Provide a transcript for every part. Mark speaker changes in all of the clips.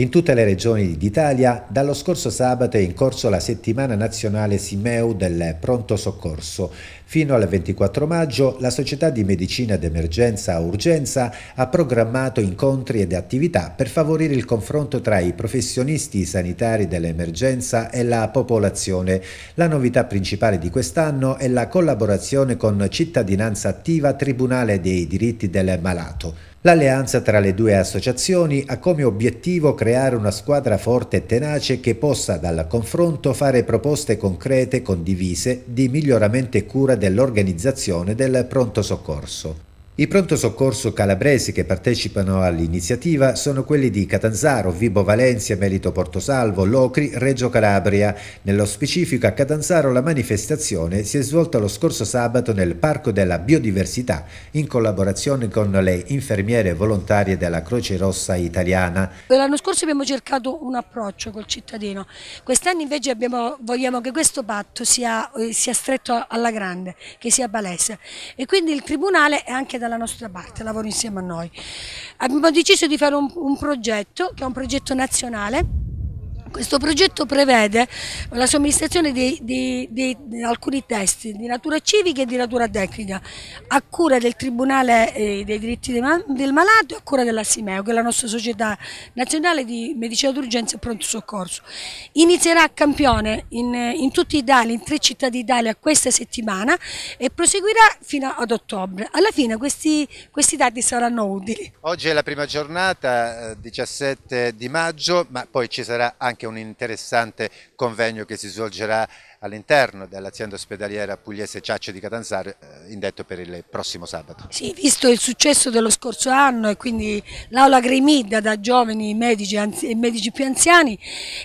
Speaker 1: In tutte le regioni d'Italia, dallo scorso sabato è in corso la settimana nazionale Simeu del pronto soccorso. Fino al 24 maggio la Società di Medicina d'Emergenza Urgenza ha programmato incontri ed attività per favorire il confronto tra i professionisti sanitari dell'emergenza e la popolazione. La novità principale di quest'anno è la collaborazione con Cittadinanza Attiva Tribunale dei diritti del malato. L'alleanza tra le due associazioni ha come obiettivo creare creare una squadra forte e tenace che possa dal confronto fare proposte concrete, condivise, di miglioramento e cura dell'organizzazione del pronto soccorso. I pronto soccorso calabresi che partecipano all'iniziativa sono quelli di Catanzaro, Vibo Valencia, Melito Portosalvo, Locri, Reggio Calabria. Nello specifico a Catanzaro la manifestazione si è svolta lo scorso sabato nel Parco della Biodiversità in collaborazione con le infermiere volontarie della Croce Rossa Italiana.
Speaker 2: L'anno scorso abbiamo cercato un approccio col cittadino, quest'anno invece abbiamo, vogliamo che questo patto sia, eh, sia stretto alla grande, che sia palese e quindi il Tribunale è anche dalla dalla nostra parte, lavora insieme a noi. Abbiamo deciso di fare un, un progetto, che è un progetto nazionale, questo progetto prevede la somministrazione di, di, di, di, alcuni testi di natura civica e di natura tecnica a cura del Tribunale eh, dei diritti del malato e a cura della Simeo, che è la nostra società nazionale di medicina d'urgenza e pronto soccorso. Inizierà a Campione in, in tutta Italia, in tre città d'Italia questa settimana e proseguirà fino ad ottobre. Alla fine questi, questi dati saranno utili.
Speaker 1: Oggi è la prima giornata, 17 eh, di maggio, ma poi ci sarà anche anche un interessante convegno che si svolgerà all'interno dell'azienda ospedaliera pugliese Ciaccio di Catanzaro eh, indetto per il prossimo sabato. Sì,
Speaker 2: visto il successo dello scorso anno e quindi l'aula Grimidda da giovani medici e medici più anziani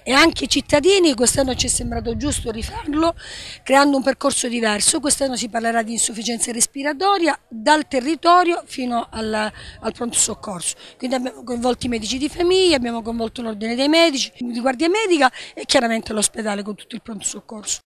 Speaker 2: e anche cittadini, quest'anno ci è sembrato giusto rifarlo creando un percorso diverso, quest'anno si parlerà di insufficienza respiratoria dal territorio fino al, al pronto soccorso, quindi abbiamo coinvolto i medici di famiglia, abbiamo coinvolto l'ordine dei medici, di guardia medica e chiaramente l'ospedale con tutto il pronto soccorso.